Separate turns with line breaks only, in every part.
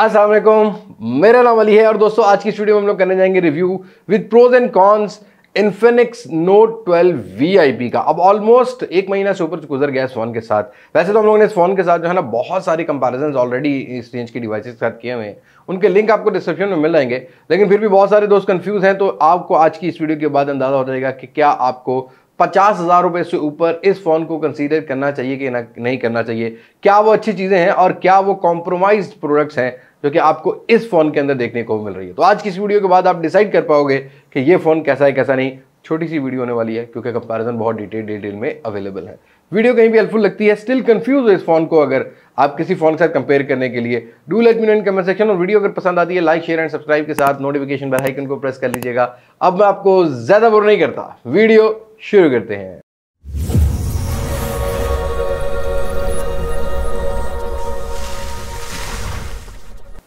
अस्सलाम वालेकुम मेरा नाम अली है और दोस्तों आज की स्टूडियो में हम लोग करने जाएंगे review with pros and cons Infinix Note I P का अब ऑलमोस्ट एक महीना से ऊपर गुजर गया इस फ़ोन के साथ वैसे तो हम लोगों ने इस फ़ोन के साथ जो है ना बहुत सारे कंपेरिजन ऑलरेडी इस रेंज की डिवाइसेस के साथ किए हुए हैं उनके लिंक आपको डिस्क्रिप्शन में मिल जाएंगे लेकिन फिर भी बहुत सारे दोस्त कन्फ्यूज़ हैं तो आपको आज की इस वीडियो के बाद अंदाज़ा हो जाएगा कि क्या आपको पचास हज़ार रुपये से ऊपर इस फ़ोन को कंसीडर करना चाहिए कि ना नहीं करना चाहिए क्या वो अच्छी चीज़ें हैं और क्या वो कॉम्प्रोमाइज प्रोडक्ट्स हैं जो कि आपको इस फ़ोन के अंदर देखने को मिल रही है तो आज की इस वीडियो के बाद आप डिसाइड कर पाओगे कि ये फ़ोन कैसा है कैसा नहीं छोटी सी वीडियो होने वाली है क्योंकि कंपैरिजन बहुत डिटेल डिटेल में अवेलेबल है वीडियो कहीं भी हेल्पफुल लगती है स्टिल कंफ्यूज हो इस फोन को अगर आप किसी फोन के साथ कंपेयर करने के लिए do let me in comment section और वीडियो अगर पसंद आती है लाइक शेयर एंड सब्सक्राइब के साथ नोटिफिकेशन बेल आइकन को प्रेस कर लीजिएगा अब मैं आपको ज़्यादा बोर नहीं करता वीडियो शुरू करते हैं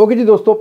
ओके जी दोस्तों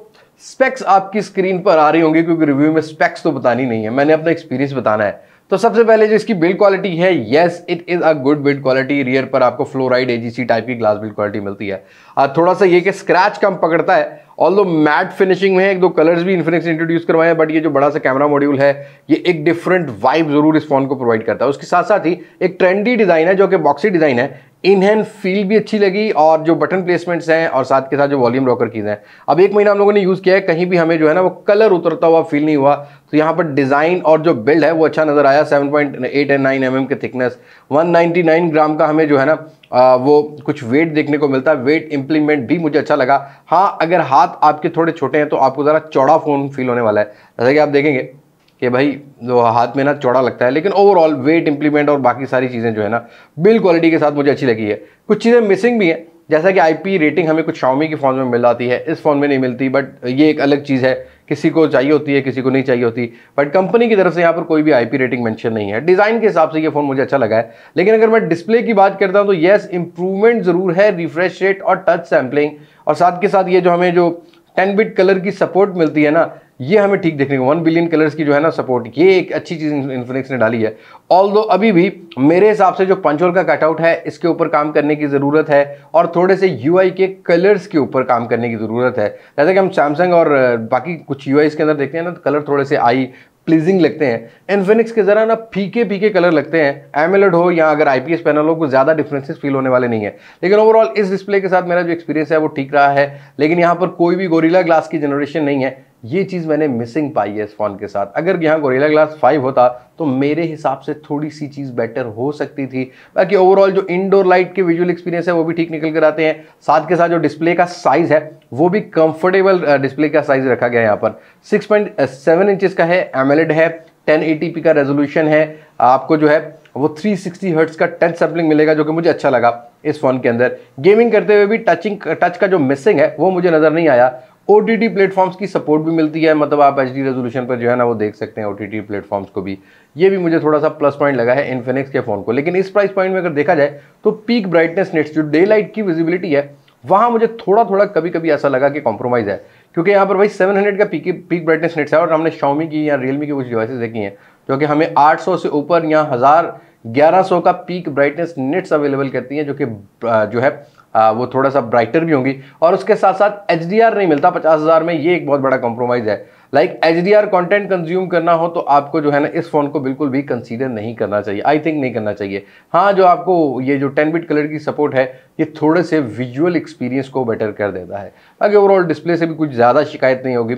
स्पेक्स आपकी स्क्रीन पर आ रही होंगी क्योंकि रिव्यू में स्पेक्स तो बतानी नहीं है मैंने अपना एक्सपीरियंस बताना है तो सबसे पहले जो इसकी बिल्ड क्वालिटी है yes it is a good build quality rear पर आपको फ्लोराइड एजीसी टाइप की ग्लास बिल्ड क्वालिटी मिलती है और थोड़ा सा ये कि स्क्रैच कम पकड़ता है ऑल दो मैट फिनिशिंग में है एक दो कलर्स भी इन्फिनिक्स इंट्रोड्यूस करवाए हैं बट ये जो बड़ा सा कैमरा मॉड्यूल है ये एक डिफरेंट वाइब जरूर इस फोन को प्रोवाइड करता है उसके साथ साथ ही एक ट्रेंडी डिज़ाइन है जो कि बॉक्सी डिज़ाइन है इन हैंड फील भी अच्छी लगी और जो बटन प्लेसमेंट्स हैं और साथ के साथ जो वॉल्यूम रॉकर कीज़ हैं अब एक महीना हम लोगों ने यूज़ किया है कहीं भी हमें जो है ना वो कलर उतरता हुआ फील नहीं हुआ तो यहाँ पर डिज़ाइन और जो बिल्ड है वो अच्छा नज़र आया 7.8 point eight and nine M के थिकनेस 199 ग्राम का हमें जो है ना आ, वो कुछ वेट देखने को मिलता है वेट इम्प्लीमेंट भी मुझे अच्छा लगा हाँ अगर हाथ आपके थोड़े छोटे हैं तो आपको ज़रा चौड़ा फ़ोन फील होने वाला है जैसा कि आप देखेंगे कि भाई जो हाथ में ना चौड़ा लगता है लेकिन ओवरऑल वेट इंप्लीमेंट और बाकी सारी चीज़ें जो है ना बिल्ड क्वालिटी के साथ मुझे अच्छी लगी है कुछ चीज़ें मिसिंग भी हैं जैसा कि आईपी रेटिंग हमें कुछ शाओमी के फ़ोन में मिल जाती है इस फ़ोन में नहीं मिलती बट ये एक अलग चीज़ है किसी को चाहिए होती है किसी को नहीं चाहिए होती बट कंपनी की तरफ से यहाँ पर कोई भी आईपी रेटिंग मेंशन नहीं है डिज़ाइन के हिसाब से ये फ़ोन मुझे अच्छा लगा है लेकिन अगर मैं डिस्प्ले की बात करता हूँ तो येस इंप्रूवमेंट ज़रूर है रिफ्रेश रेट और टच सैम्पलिंग और साथ के साथ ये जो हमें जो टेन बिट कलर की सपोर्ट मिलती है ना ये हमें ठीक देखने को वन बिलियन कलर्स की जो है ना सपोर्ट ये एक अच्छी चीज़ इन्फिनिक्स ने डाली है ऑल अभी भी मेरे हिसाब से जो पंचोल का कटआउट है इसके ऊपर काम करने की ज़रूरत है और थोड़े से यू के कलर्स के ऊपर काम करने की ज़रूरत है जैसे कि हम सैमसंग और uh, बाकी कुछ यू के अंदर देखते हैं ना तो कलर थोड़े से आई प्लीजिंग लगते हैं इन्फिनिक्स के ज़रा ना फीके फीके कलर लगते हैं एमएलड हो या अगर आईपीएस पैनल हो कुछ ज़्यादा डिफरेंसेस फील होने वाले नहीं है लेकिन ओवरऑल इस डिस्प्ले के साथ मेरा जो एक्सपीरियंस है वो ठीक रहा है लेकिन यहाँ पर कोई भी गोरिला ग्लास की जनरेशन नहीं है ये चीज़ मैंने मिसिंग पाई है इस फ़ोन के साथ अगर यहाँ गोरेला ग्लास फाइव होता तो मेरे हिसाब से थोड़ी सी चीज़ बेटर हो सकती थी बाकी ओवरऑल जो इंडोर लाइट के विजुअल एक्सपीरियंस है वो भी ठीक निकल कर आते हैं साथ के साथ जो डिस्प्ले का साइज़ है वो भी कंफर्टेबल डिस्प्ले का साइज़ रखा गया है यहाँ पर सिक्स पॉइंट सेवन इंचज़ का है एमएलड है टेन एटीपी का रेजोल्यूशन है आपको जो है वो 360 सिक्सटी हर्ट्स का टच सैम्पलिंग मिलेगा जो कि मुझे अच्छा लगा इस फ़ोन के अंदर गेमिंग करते हुए भी टचिंग टच का जो मिसिंग है वो मुझे नज़र नहीं आया ओ टी टी प्लेटफॉर्म्स की सपोर्ट भी मिलती है मतलब आप एच डी रेजोल्यूशन पर जो है ना वो देख सकते हैं ओ टी टी प्लेटफॉर्म्स को भी ये भी मुझे थोड़ा सा प्लस पॉइंट लगा है इन्फिनिक्स के फ़ोन को लेकिन इस प्राइस पॉइंट में अगर देखा जाए तो पीक ब्राइटनेस नेट्स जो डे लाइट की विजिबिलिटी है वहाँ मुझे थोड़ा थोड़ा कभी कभी ऐसा लगा कि कॉम्प्रोमाइज़ है क्योंकि यहाँ पर भाई 700 का पीक पीक ब्राइटनेस नेट्स है और हमने शाओमी की या रियलमी की कुछ डिवाइसेज देखी हैं जो कि हमें 800 से ऊपर या हज़ार ग्यारह का पीक ब्राइटनेस नेट्स अवेलेबल करती हैं जो कि जो है वो थोड़ा सा ब्राइटर भी होंगी और उसके साथ साथ एच नहीं मिलता पचास हज़ार में ये एक बहुत बड़ा कॉम्प्रोमाइज़ है like H D content consume करना हो तो आपको जो है ना इस फ़ोन को बिल्कुल भी कंसीडर नहीं करना चाहिए आई थिंक नहीं करना चाहिए हाँ जो आपको ये जो टेन बिट कलर की सपोर्ट है ये थोड़े से विजुअल एक्सपीरियंस को बेटर कर देता है बाकी ओवरऑल डिस्प्ले से भी कुछ ज़्यादा शिकायत नहीं होगी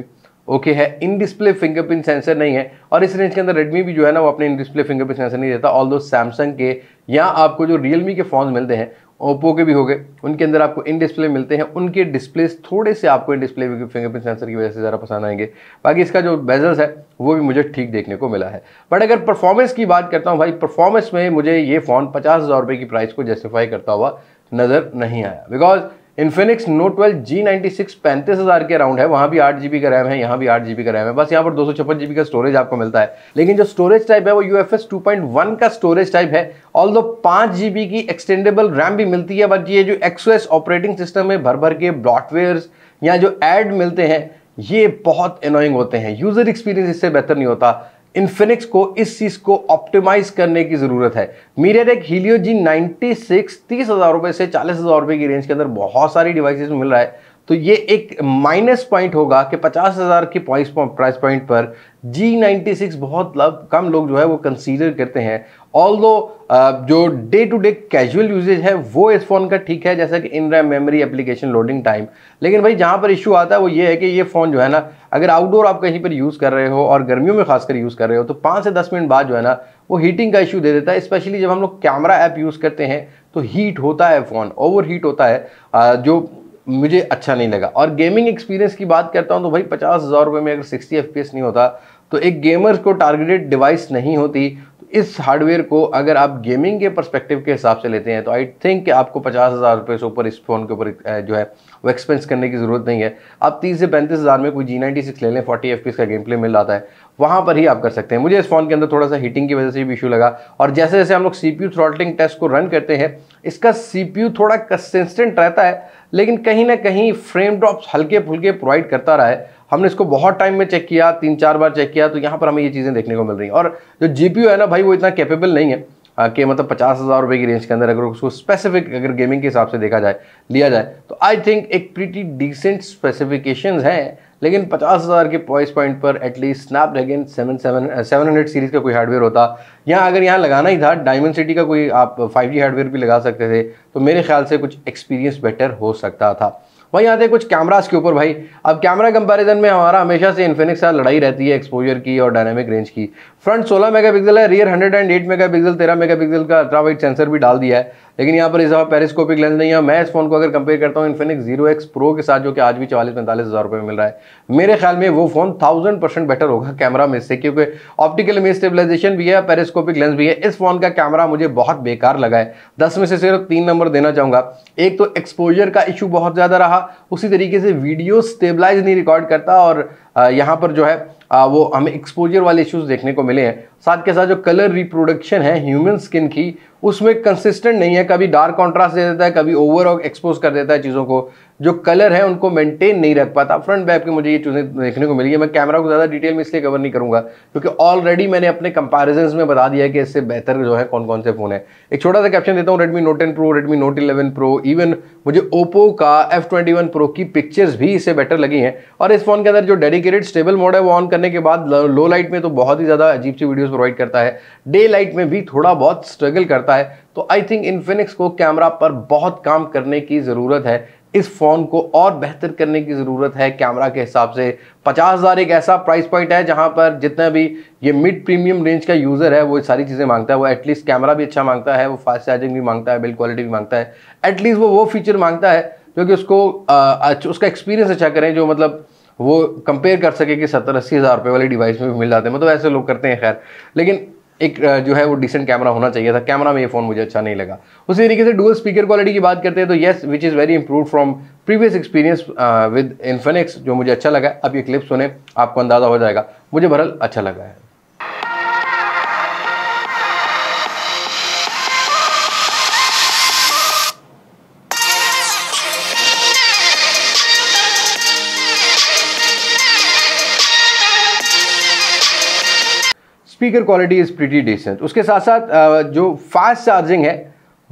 ओके okay है इन डिस्प्ले फिंगरप्रिंट सेंसर नहीं है और इस रेंज के अंदर रेडमी भी जो है ना वो अपने इन डिस्प्ले फिंगरप्रिंट सेंसर नहीं देता ऑल दो सैमसंग के या आपको जो रियलमी के फ़ोन मिलते हैं ओप्पो के भी हो गए उनके अंदर आपको इन डिस्प्ले मिलते हैं उनके डिस्प्लेस थोड़े से आपको इन डिस्प्ले फिंगरप्रिंट सेंसर की वजह से ज़रा पसंद आएंगे बाकी इसका जो बेजल्स है वो भी मुझे ठीक देखने को मिला है बट अगर परफॉर्मेंस की बात करता हूँ भाई परफॉर्मेंस में मुझे ये फ़ोन पचास हज़ार रुपये की प्राइस को जस्टिफाई करता हुआ नज़र नहीं आया because Infinix Note twelve G ninety six पैंतीस हज़ार के अराउंड है वहाँ भी आठ जी का रैम है यहाँ भी आठ जी का रैम है बस यहाँ पर दो सौ छप्पन जी का स्टोरेज आपको मिलता है लेकिन जो स्टोरेज टाइप है वो U F S two point one का स्टोरेज टाइप है ऑल दो पाँच जी बी की एक्सटेंडेबल रैम भी मिलती है बट ये जो एस ऑपरेटिंग सिस्टम है भर भर के ब्लॉटवेयर्स या जो एड मिलते हैं ये बहुत अनोइंग होते हैं यूज़र एक्सपीरियंस इससे बेहतर नहीं होता इन्फिनिक्स को इस चीज को ऑप्टिमाइज करने की जरूरत है मीरियर एक हीलियो जी नाइनटी सिक्स तीस हज़ार रुपए से चालीस हज़ार रुपए की रेंज के अंदर बहुत सारी डिवाइसेस मिल रहा है तो ये एक माइनस पॉइंट होगा कि पचास हज़ार के प्राइस प्राइस पॉइंट पर जी नाइन्टी सिक्स बहुत लव कम लोग जो है वो कंसीडर करते हैं ऑल दो जो day to day casual usages है वो इस फ़ोन का ठीक है जैसा कि इन RAM memory application loading time लेकिन भाई जहाँ पर इशू आता है वो ये है कि ये फ़ोन जो है ना अगर आउटडोर आप कहीं पर यूज़ कर रहे हो और गर्मियों में खासकर यूज़ कर रहे हो तो पाँच से दस मिनट बाद जो है ना वो हीटिंग का इशू दे देता है स्पेशली जब हम लोग कैमरा ऐप यूज़ करते हैं तो हीट होता है फ़ोन ओवर हीट होता है जो मुझे अच्छा नहीं लगा और गेमिंग एक्सपीरियंस की बात करता हूँ तो भाई पचास हज़ार रुपये में अगर सिक्सटी एफ नहीं होता तो एक गेमर्स को टारगेटेड डिवाइस नहीं होती तो इस हार्डवेयर को अगर आप गेमिंग के परस्पेक्टिव के हिसाब से लेते हैं तो आई थिंक कि आपको पचास हज़ार रुपये से ऊपर इस फ़ोन के ऊपर जो है वो एक्सपेंस करने की ज़रूरत नहीं है आप तीस से पैंतीस हज़ार में कोई जी नाइन्टी सिक्स ले लें फोर्टी एफ का गेम प्ले मिल जाता है वहाँ पर ही आप कर सकते हैं मुझे इस फ़ोन के अंदर थोड़ा सा हीटिंग की वजह से भी इशू लगा और जैसे जैसे हम लोग सी पी थ्रॉटलिंग टेस्ट को रन करते हैं इसका सी पी थोड़ा कंसिस्टेंट रहता है लेकिन कहीं ना कहीं फ्रेम ड्रॉप्स हल्के फुल्के प्रोवाइड करता रहा है हमने इसको बहुत टाइम में चेक किया तीन चार बार चेक किया तो यहाँ पर हमें ये चीज़ें देखने को मिल रही हैं और जो जी है ना भाई वो इतना कैपेबल नहीं है के मतलब पचास हज़ार रुपये की रेंज के अंदर अगर उसको स्पेसिफिक अगर गेमिंग के हिसाब से देखा जाए लिया जाए तो आई थिंक एक प्रीटी डिसेंट स्पेसिफिकेशन हैं लेकिन पचास हज़ार के प्राइस पॉइंट पर at least Snapdragon seven seven seven hundred series का कोई हार्डवेयर होता यहाँ अगर यहाँ लगाना ही था डायमंड सिटी का कोई आप फाइव जी हार्डवेयर भी लगा सकते थे तो मेरे ख्याल से कुछ एक्सपीरियंस बेटर हो सकता था वहीं आते हैं कुछ कैमरास के ऊपर भाई अब कैमरा कंपैरिजन में हमारा हमेशा से इन्फिनिक्स साथ लड़ाई रहती है एक्सपोजर की और डायनामिक रेंज की फ्रंट 16 मेगापिक्सल है रियर 108 मेगापिक्सल 13 मेगापिक्सल का अल्ट्रा वाइड सेंसर भी डाल दिया है लेकिन यहाँ पर इस दफ़ा पेरिस्कोपिक लेंस नहीं है मैं इस फ़ोन को अगर कंपेयर करता हूँ इन्फिनिक्स जीरो एक्स प्रो के साथ जो कि आज भी चवालीस पैंतालीस हज़ार रुपये मिल रहा है मेरे ख्याल में वो फ़ोन थाउजेंड परसेंट बेटर होगा कैमरा में से क्योंकि ऑप्टिकल में स्टेबलाइजेशन भी है पेरिस्कोपिक लेंस भी है इस फ़ोन का कैमरा मुझे बहुत बेकार लगा है दस में से सिर्फ तीन नंबर देना चाहूँगा एक तो एक्सपोजर का इशू बहुत ज़्यादा रहा उसी तरीके से वीडियो स्टेबलाइज नहीं रिकॉर्ड करता और यहाँ पर जो है आ, वो हमें एक्सपोजर वाले इश्यूज देखने को मिले हैं साथ के साथ जो कलर रिप्रोडक्शन है ह्यूमन स्किन की उसमें कंसिस्टेंट नहीं है कभी डार्क कॉन्ट्रास्ट दे देता है कभी ओवर एक्सपोज कर देता है चीज़ों को जो कलर है उनको मेंटेन नहीं रख पाता फ्रंट बैक की मुझे ये चीज़ें देखने को मिली है मैं कैमरा को ज़्यादा डिटेल में इसलिए कवर नहीं करूँगा क्योंकि ऑलरेडी मैंने अपने कंपैरिजन में बता दिया है कि इससे बेहतर जो है कौन कौन से फ़ोन है एक छोटा सा कैप्शन देता हूँ Redmi Note ten Pro Redmi Note eleven Pro even मुझे ओप्पो का एफ ट्वेंटी वन प्रो की पिक्चर्स भी इससे बेटर लगी हैं और इस फ़ोन के अंदर जो डेडिकेटेड स्टेबल मोड है वो ऑन करने के बाद लो लाइट में तो बहुत ही ज़्यादा अजीब सी वीडियोज़ प्रोवाइड करता है डे लाइट में भी थोड़ा बहुत स्ट्रगल करता है तो आई थिंक इनफिनिक्स को कैमरा पर बहुत काम करने की ज़रूरत है इस फ़ोन को और बेहतर करने की ज़रूरत है कैमरा के हिसाब से पचास हज़ार एक ऐसा प्राइस पॉइंट है जहां पर जितना भी ये मिड प्रीमियम रेंज का यूज़र है वो सारी चीज़ें मांगता है वो एटलीस्ट कैमरा भी अच्छा मांगता है वो फास्ट चार्जिंग भी मांगता है बिल्ड क्वालिटी भी मांगता है एटलीस्ट वो वो फीचर मांगता है जो कि उसको आ, उसका एक्सपीरियंस अच्छा करें जो मतलब वो कंपेयर कर सके कि सत्तर अस्सी हज़ार रुपये वाले डिवाइस में भी मिल जाते हैं मतलब ऐसे लोग करते हैं खैर लेकिन एक जो है वो डिसेंट कैमरा होना चाहिए था कैमरा में ये फ़ोन मुझे अच्छा नहीं लगा उसी तरीके से डुअल स्पीकर क्वालिटी की बात करते हैं तो yes which is very improve from previous experience with Infinix जो मुझे अच्छा लगा अब ये क्लिप्स सुने आपको अंदाज़ा हो जाएगा मुझे बहरल अच्छा लगा है speaker quality is pretty decent उसके साथ साथ जो फास्ट चार्जिंग है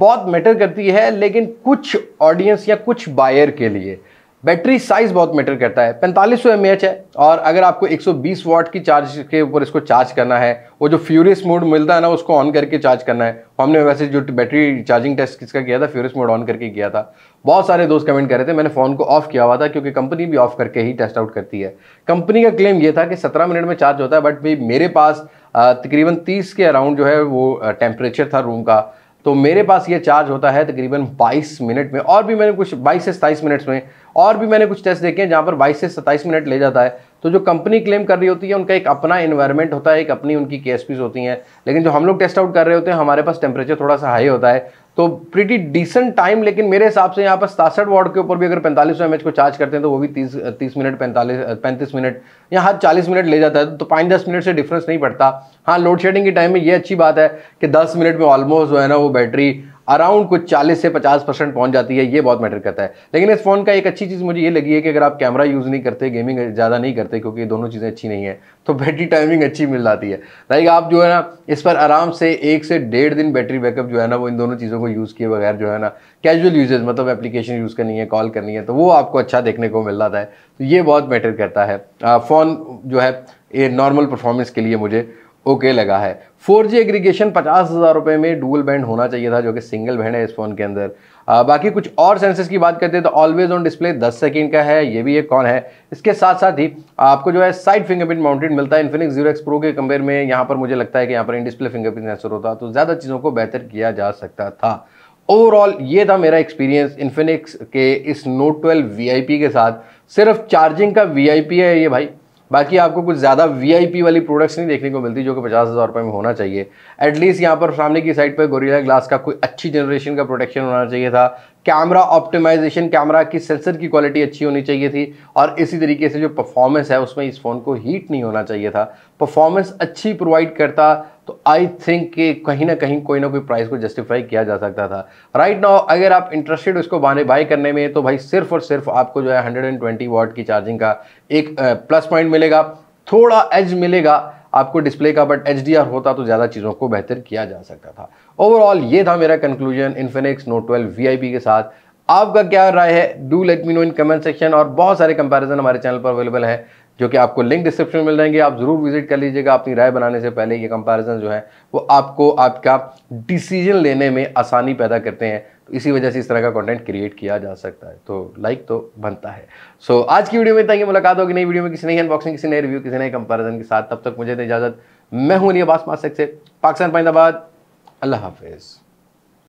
बहुत मैटर करती है लेकिन कुछ ऑडियंस या कुछ बायर के लिए बैटरी साइज़ बहुत मैटर करता है पैंतालीस सौ है और अगर आपको 120 सौ की चार्ज के ऊपर इसको चार्ज करना है वो जो फ्यूरियस मोड मिलता है ना उसको ऑन करके चार्ज करना है हमने वैसे जो बैटरी चार्जिंग टेस्ट किसका किया था फ्यूरियस मोड ऑन करके किया था बहुत सारे दोस्त कमेंट कर रहे थे मैंने फ़ोन को ऑफ़ किया हुआ था क्योंकि कंपनी भी ऑफ़ करके ही टेस्ट आउट करती है कंपनी का क्लेम ये था कि सत्रह मिनट में चार्ज होता है बट भाई मेरे पास तकरीबन तीस के अराउंड जो है वो टेम्परेचर था रूम का तो मेरे पास ये चार्ज होता है तकरीबन 22 मिनट में और भी मैंने कुछ 22 से 27 मिनट्स में और भी मैंने कुछ टेस्ट देखे हैं जहाँ पर 22 से 27 मिनट ले जाता है तो जो कंपनी क्लेम कर रही होती है उनका एक अपना इन्वायरमेंट होता है एक अपनी उनकी के होती हैं लेकिन जो हम लोग टेस्ट आउट कर रहे होते हैं हमारे पास टेम्परेचर थोड़ा सा हाई होता है तो प्रिटी डिसेंट टाइम लेकिन मेरे हिसाब से यहाँ पर सासठ वार्ड के ऊपर भी अगर पैंतालीस सौ को चार्ज करते हैं तो वो भी तीस तीस मिनट पैंतालीस पैंतीस मिनट या हर चालीस मिनट ले जाता है तो पाँच दस मिनट से डिफरेंस नहीं पड़ता हाँ लोड शेडिंग के टाइम में ये अच्छी बात है कि दस मिनट में ऑलमोस्ट जो है ना वो बैटरी अराउंड कुछ 40 से 50 परसेंट पहुंच जाती है ये बहुत मैटर करता है लेकिन इस फ़ोन का एक अच्छी चीज़ मुझे ये लगी है कि अगर आप कैमरा यूज़ नहीं करते गेमिंग ज़्यादा नहीं करते क्योंकि दोनों चीज़ें अच्छी नहीं है तो बैटरी टाइमिंग अच्छी मिल जाती है लाइक आप जो है ना इस पर आराम से एक से डेढ़ दिन बैटरी बैकअप जो है ना वो इन दोनों चीज़ों को यूज़ किए बगैर जो है ना कैजुअल यूजेज मतलब एप्लीकेशन यूज़ करनी है कॉल करनी है तो वो आपको अच्छा देखने को मिल रहा है तो ये बहुत मैटर करता है फ़ोन जो है ये नॉर्मल परफॉर्मेंस के लिए मुझे ओके okay लगा है 4G एग्रीगेशन पचास हज़ार रुपये में डुअल बैंड होना चाहिए था जो कि सिंगल बैंड है इस फ़ोन के अंदर आ, बाकी कुछ और सेंसेस की बात करते हैं तो ऑलवेज ऑन डिस्प्ले 10 सेकंड का है ये भी एक कौन है इसके साथ साथ ही आपको जो है साइड फिंगरप्रिंट माउंटेड मिलता है इन्फिनिक्स जीरो एक्स प्रो के कंपेयर में यहाँ पर मुझे लगता है कि यहाँ पर इन डिस्प्ले फिंगरप्रिंट सेंसर होता तो ज़्यादा चीज़ों को बेहतर किया जा सकता था ओवरऑल ये था मेरा एक्सपीरियंस इन्फिनिक्स के इस नोट ट्वेल्व वी के साथ सिर्फ चार्जिंग का वी है ये भाई बाकी आपको कुछ ज़्यादा वीआईपी वाली प्रोडक्ट्स नहीं देखने को मिलती जो कि पचास हज़ार रुपये में होना चाहिए एटलीस्ट यहाँ पर सामने की साइड पर गोरिल्ला ग्लास का कोई अच्छी जनरेशन का प्रोटेक्शन होना चाहिए था कैमरा ऑप्टिमाइजेशन कैमरा की सेंसर की क्वालिटी अच्छी होनी चाहिए थी और इसी तरीके से जो परफॉर्मेंस है उसमें इस फ़ोन को हीट नहीं होना चाहिए था परफॉर्मेंस अच्छी प्रोवाइड करता तो आई थिंक कि कहीं ना कहीं कोई ना कोई प्राइस को जस्टिफाई किया जा सकता था राइट right नाउ अगर आप इंटरेस्टेड उसको बाने बाई करने में तो भाई सिर्फ और सिर्फ आपको जो है हंड्रेड वॉट की चार्जिंग का एक प्लस पॉइंट मिलेगा थोड़ा एज मिलेगा आपको डिस्प्ले का बट एच होता तो ज़्यादा चीज़ों को बेहतर किया जा सकता था ओवरऑल ये था मेरा conclusion Infinix Note twelve V के साथ आपका क्या राय है do let me know in comment section और बहुत सारे कंपैरिजन हमारे चैनल पर अवेलेबल है जो कि आपको लिंक डिस्क्रिप्शन में मिल जाएंगे आप ज़रूर विजिट कर लीजिएगा अपनी राय बनाने से पहले ये कंपैरिजन जो है वो आपको आपका डिसीजन लेने में आसानी पैदा करते हैं इसी वजह से इस तरह का कंटेंट क्रिएट किया जा सकता है तो लाइक तो बनता है सो so, आज की वीडियो में इतना ही मुलाकात होगी नई वीडियो में किसी नई अनबॉक्सिंग किसी नए रिव्यू किसी नए कंपेरिजन के साथ तब तक मुझे इजाज़त मैं हूँ नियबास मास्क से पाकिस्तान पाइंदाबाद अल्लाह हाफिज़